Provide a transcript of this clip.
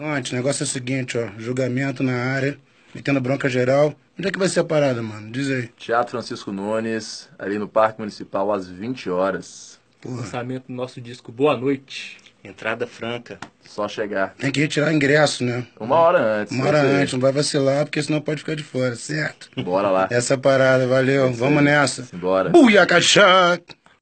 Antes, o negócio é o seguinte, ó. Julgamento na área, metendo bronca geral. Onde é que vai ser a parada, mano? Diz aí. Teatro Francisco Nunes, ali no Parque Municipal, às 20 horas. Porra. Lançamento do nosso disco Boa Noite. Entrada franca. Só chegar. Tem que retirar ingresso, né? Uma hora antes. Uma hora antes, não vai vacilar, porque senão pode ficar de fora, certo? Bora lá. Essa é parada, valeu. Vamos nessa. Bora. caixa